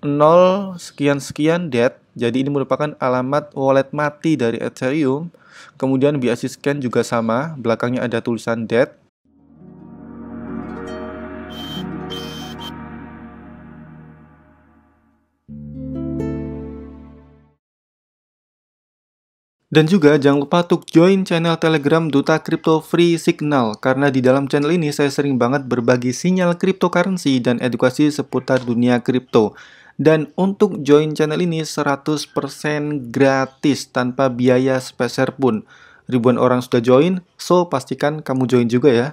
0 sekian sekian dead. Jadi ini merupakan alamat wallet mati dari Ethereum. Kemudian BSC scan juga sama, belakangnya ada tulisan dead. Dan juga jangan lupa untuk join channel Telegram Duta Crypto Free Signal karena di dalam channel ini saya sering banget berbagi sinyal cryptocurrency dan edukasi seputar dunia kripto. Dan untuk join channel ini 100% gratis tanpa biaya sepeser pun. Ribuan orang sudah join, so pastikan kamu join juga ya.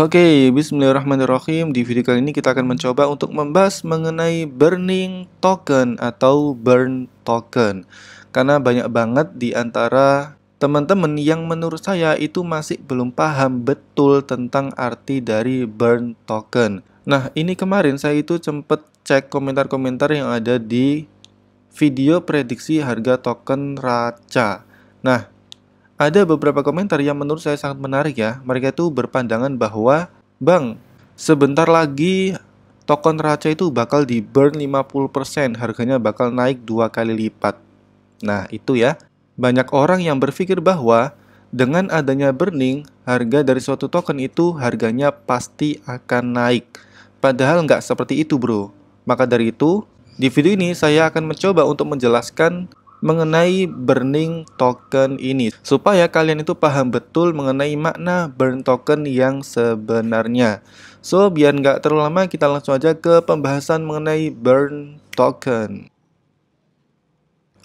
Oke, okay, bismillahirrahmanirrahim. Di video kali ini kita akan mencoba untuk membahas mengenai burning token atau burn token. Karena banyak banget di antara teman-teman yang menurut saya itu masih belum paham betul tentang arti dari burn token. Nah, ini kemarin saya itu cepet cek komentar-komentar yang ada di video prediksi harga token Raca. Nah, ada beberapa komentar yang menurut saya sangat menarik ya. Mereka itu berpandangan bahwa, Bang, sebentar lagi token Raca itu bakal di burn 50%, harganya bakal naik dua kali lipat. Nah, itu ya. Banyak orang yang berpikir bahwa dengan adanya burning, harga dari suatu token itu harganya pasti akan naik. Padahal nggak seperti itu bro. Maka dari itu, di video ini saya akan mencoba untuk menjelaskan mengenai burning token ini supaya kalian itu paham betul mengenai makna burn token yang sebenarnya so biar nggak terlalu lama kita langsung aja ke pembahasan mengenai burn token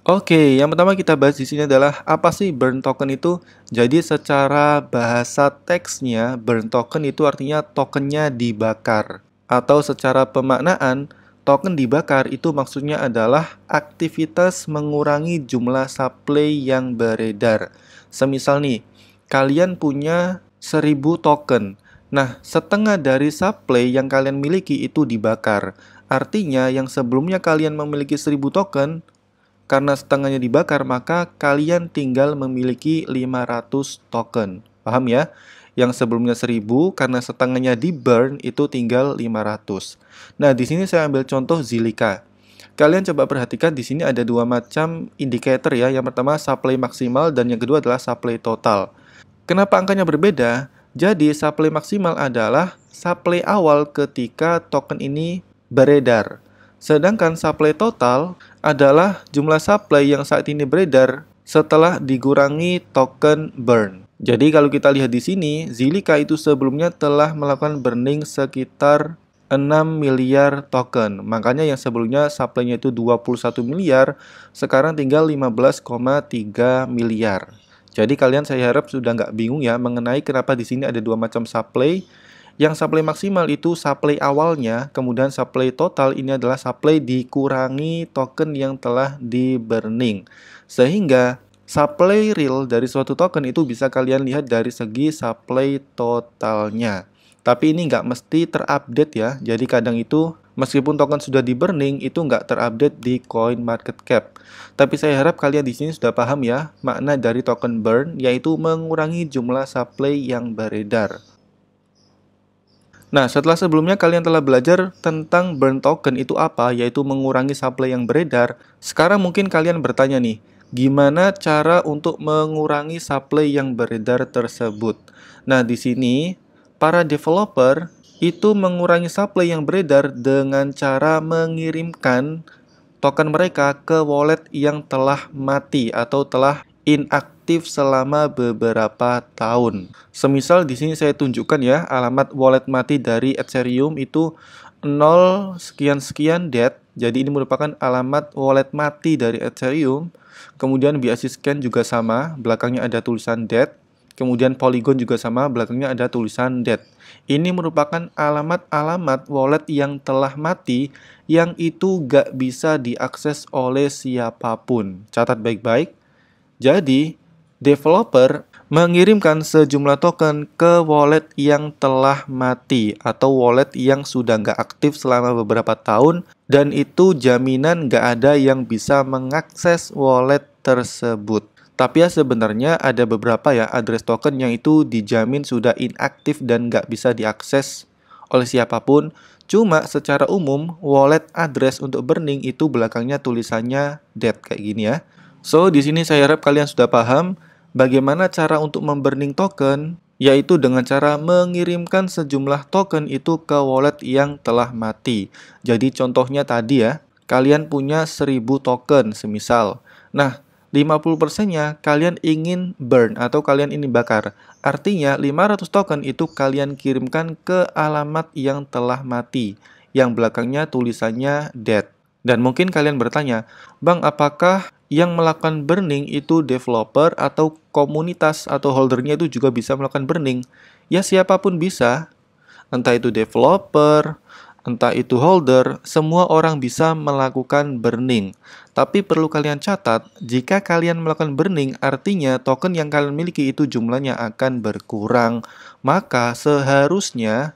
Oke, yang pertama kita bahas di sini adalah apa sih burn token itu? Jadi secara bahasa teksnya, burn token itu artinya tokennya dibakar atau secara pemaknaan, token dibakar itu maksudnya adalah aktivitas mengurangi jumlah supply yang beredar. Semisal nih, kalian punya 1000 token. Nah, setengah dari supply yang kalian miliki itu dibakar. Artinya yang sebelumnya kalian memiliki 1000 token, karena setengahnya dibakar maka kalian tinggal memiliki 500 token. Paham ya? yang sebelumnya 1000 karena setengahnya di burn itu tinggal 500. Nah, di sini saya ambil contoh zilika. Kalian coba perhatikan di sini ada dua macam indikator ya. Yang pertama supply maksimal dan yang kedua adalah supply total. Kenapa angkanya berbeda? Jadi supply maksimal adalah supply awal ketika token ini beredar. Sedangkan supply total adalah jumlah supply yang saat ini beredar setelah dikurangi token burn. Jadi kalau kita lihat di sini, Zilika itu sebelumnya telah melakukan burning sekitar 6 miliar token. Makanya yang sebelumnya supply-nya itu 21 miliar, sekarang tinggal 15,3 miliar. Jadi kalian saya harap sudah nggak bingung ya mengenai kenapa di sini ada dua macam supply. Yang supply maksimal itu supply awalnya, kemudian supply total ini adalah supply dikurangi token yang telah di burning. Sehingga Supply real dari suatu token itu bisa kalian lihat dari segi supply totalnya. Tapi ini nggak mesti terupdate ya, jadi kadang itu meskipun token sudah di burning itu nggak terupdate di coin market cap. Tapi saya harap kalian di sini sudah paham ya makna dari token burn yaitu mengurangi jumlah supply yang beredar. Nah, setelah sebelumnya kalian telah belajar tentang burn token itu apa, yaitu mengurangi supply yang beredar, sekarang mungkin kalian bertanya nih, gimana cara untuk mengurangi supply yang beredar tersebut. Nah, di sini para developer itu mengurangi supply yang beredar dengan cara mengirimkan token mereka ke wallet yang telah mati atau telah inaktif selama beberapa tahun. Semisal di sini saya tunjukkan ya alamat wallet mati dari Ethereum itu 0 sekian sekian dead. Jadi ini merupakan alamat wallet mati dari Ethereum Kemudian BIC scan juga sama, belakangnya ada tulisan dead. Kemudian polygon juga sama, belakangnya ada tulisan dead. Ini merupakan alamat-alamat wallet yang telah mati yang itu gak bisa diakses oleh siapapun. Catat baik-baik. Jadi, developer mengirimkan sejumlah token ke wallet yang telah mati atau wallet yang sudah nggak aktif selama beberapa tahun dan itu jaminan nggak ada yang bisa mengakses wallet tersebut. Tapi ya sebenarnya ada beberapa ya address token yang itu dijamin sudah inaktif dan nggak bisa diakses oleh siapapun. Cuma secara umum wallet address untuk burning itu belakangnya tulisannya dead kayak gini ya. So di sini saya harap kalian sudah paham bagaimana cara untuk memburning token, yaitu dengan cara mengirimkan sejumlah token itu ke wallet yang telah mati. Jadi contohnya tadi ya, kalian punya 1000 token semisal. Nah, 50%-nya kalian ingin burn atau kalian ini bakar. Artinya 500 token itu kalian kirimkan ke alamat yang telah mati yang belakangnya tulisannya dead. Dan mungkin kalian bertanya, Bang, apakah yang melakukan burning itu developer atau komunitas atau holdernya itu juga bisa melakukan burning? Ya siapapun bisa, entah itu developer, entah itu holder, semua orang bisa melakukan burning. Tapi perlu kalian catat, jika kalian melakukan burning, artinya token yang kalian miliki itu jumlahnya akan berkurang. Maka seharusnya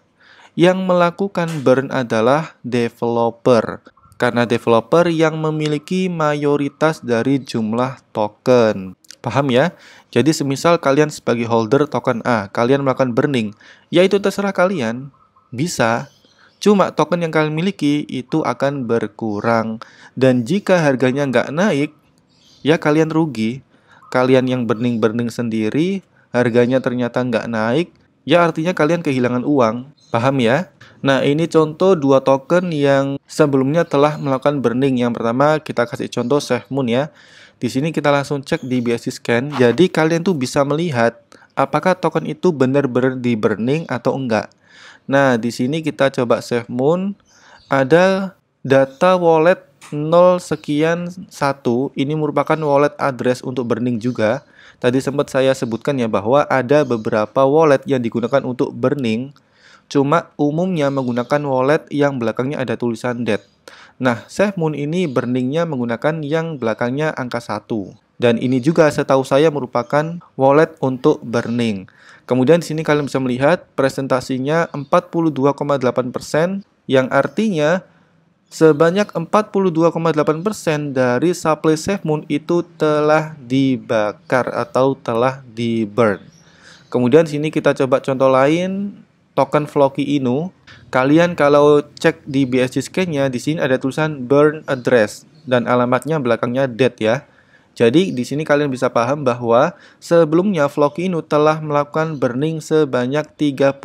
yang melakukan burn adalah developer karena developer yang memiliki mayoritas dari jumlah token. Paham ya? Jadi semisal kalian sebagai holder token A, kalian melakukan burning, yaitu terserah kalian, bisa. Cuma token yang kalian miliki itu akan berkurang. Dan jika harganya nggak naik, ya kalian rugi. Kalian yang burning-burning sendiri, harganya ternyata nggak naik, ya artinya kalian kehilangan uang. Paham ya? Nah, ini contoh dua token yang sebelumnya telah melakukan burning. Yang pertama kita kasih contoh Safe Moon ya. Di sini kita langsung cek di BSC scan. Jadi kalian tuh bisa melihat apakah token itu benar-benar di burning atau enggak. Nah, di sini kita coba Safe Moon ada data wallet 0 sekian 1 ini merupakan wallet address untuk burning juga. Tadi sempat saya sebutkan ya bahwa ada beberapa wallet yang digunakan untuk burning Cuma umumnya menggunakan wallet yang belakangnya ada tulisan dead. Nah, SafeMoon ini burningnya menggunakan yang belakangnya angka 1. Dan ini juga setahu saya merupakan wallet untuk burning. Kemudian di sini kalian bisa melihat presentasinya 42,8% yang artinya sebanyak 42,8% dari supply SafeMoon itu telah dibakar atau telah di burn. Kemudian di sini kita coba contoh lain token Floki Inu, kalian kalau cek di BSC scan-nya di sini ada tulisan burn address dan alamatnya belakangnya dead ya. Jadi di sini kalian bisa paham bahwa sebelumnya Floki Inu telah melakukan burning sebanyak 35%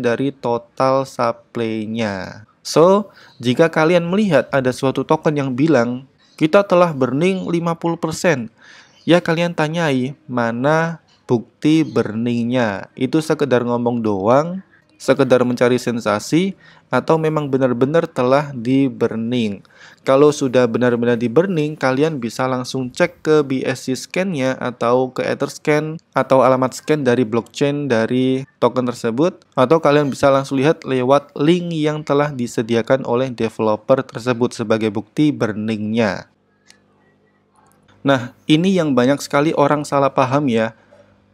dari total supply-nya. So, jika kalian melihat ada suatu token yang bilang kita telah burning 50%, ya kalian tanyai mana bukti burningnya itu sekedar ngomong doang, sekedar mencari sensasi, atau memang benar-benar telah di burning. Kalau sudah benar-benar di burning, kalian bisa langsung cek ke BSC scan-nya atau ke Ether scan atau alamat scan dari blockchain dari token tersebut atau kalian bisa langsung lihat lewat link yang telah disediakan oleh developer tersebut sebagai bukti burningnya. Nah, ini yang banyak sekali orang salah paham ya.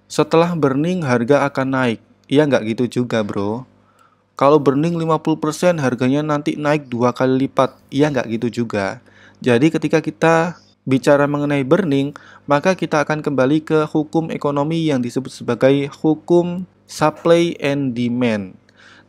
Setelah burning harga akan naik. Iya nggak gitu juga bro. Kalau burning 50% harganya nanti naik dua kali lipat. Iya nggak gitu juga. Jadi ketika kita bicara mengenai burning, maka kita akan kembali ke hukum ekonomi yang disebut sebagai hukum supply and demand.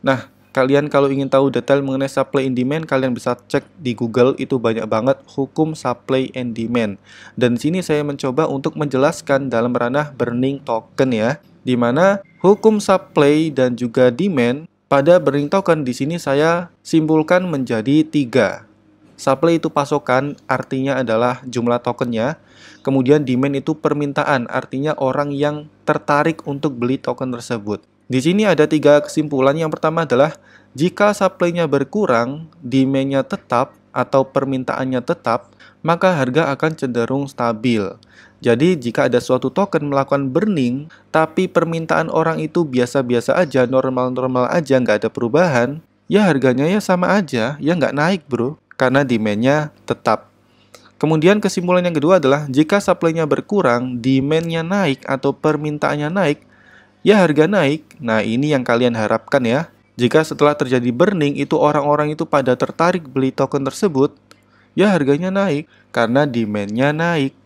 Nah, Kalian kalau ingin tahu detail mengenai supply and demand, kalian bisa cek di Google itu banyak banget hukum supply and demand. Dan sini saya mencoba untuk menjelaskan dalam ranah burning token ya, di mana hukum supply dan juga demand pada burning token di sini saya simpulkan menjadi tiga. Supply itu pasokan, artinya adalah jumlah tokennya. Kemudian demand itu permintaan, artinya orang yang tertarik untuk beli token tersebut. Di sini ada tiga kesimpulan. Yang pertama adalah jika supply-nya berkurang, demand-nya tetap atau permintaannya tetap, maka harga akan cenderung stabil. Jadi jika ada suatu token melakukan burning, tapi permintaan orang itu biasa-biasa aja, normal-normal aja, nggak ada perubahan, ya harganya ya sama aja, ya nggak naik bro, karena demand-nya tetap. Kemudian kesimpulan yang kedua adalah jika supply-nya berkurang, demand-nya naik atau permintaannya naik, ya harga naik. Nah, ini yang kalian harapkan ya. Jika setelah terjadi burning itu orang-orang itu pada tertarik beli token tersebut, ya harganya naik karena demand-nya naik.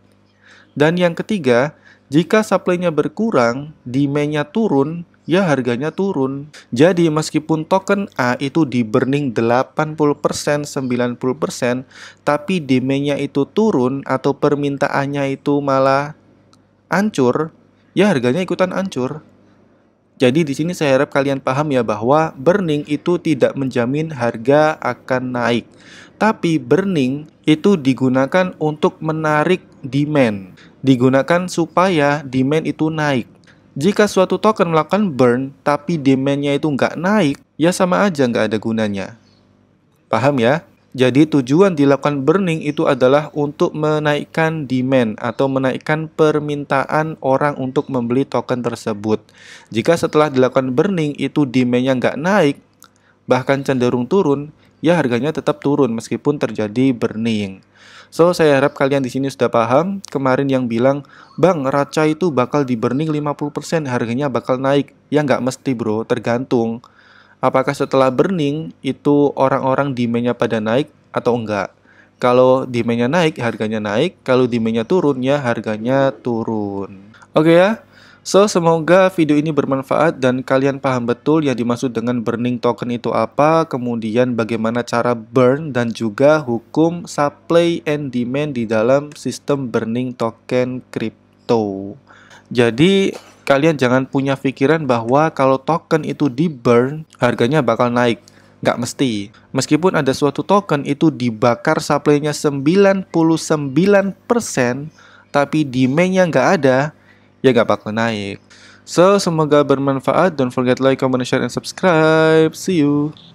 Dan yang ketiga, jika supply-nya berkurang, demand-nya turun, ya harganya turun. Jadi meskipun token A itu di burning 80%, 90%, tapi demand-nya itu turun atau permintaannya itu malah ancur, ya harganya ikutan ancur. Jadi di sini saya harap kalian paham ya bahwa burning itu tidak menjamin harga akan naik. Tapi burning itu digunakan untuk menarik demand. Digunakan supaya demand itu naik. Jika suatu token melakukan burn tapi demandnya itu nggak naik, ya sama aja nggak ada gunanya. Paham ya? Jadi tujuan dilakukan burning itu adalah untuk menaikkan demand atau menaikkan permintaan orang untuk membeli token tersebut. Jika setelah dilakukan burning itu demandnya nggak naik, bahkan cenderung turun, ya harganya tetap turun meskipun terjadi burning. So, saya harap kalian di sini sudah paham. Kemarin yang bilang, Bang, Raca itu bakal di burning 50%, harganya bakal naik. Ya nggak mesti bro, tergantung apakah setelah burning itu orang-orang demandnya pada naik atau enggak. Kalau demandnya naik, harganya naik. Kalau demandnya turun, ya harganya turun. Oke okay ya, so semoga video ini bermanfaat dan kalian paham betul yang dimaksud dengan burning token itu apa, kemudian bagaimana cara burn dan juga hukum supply and demand di dalam sistem burning token crypto. Jadi kalian jangan punya pikiran bahwa kalau token itu di burn, harganya bakal naik. Nggak mesti. Meskipun ada suatu token itu dibakar supply-nya 99%, tapi demand-nya nggak ada, ya nggak bakal naik. So, semoga bermanfaat. Don't forget like, comment, share, and subscribe. See you.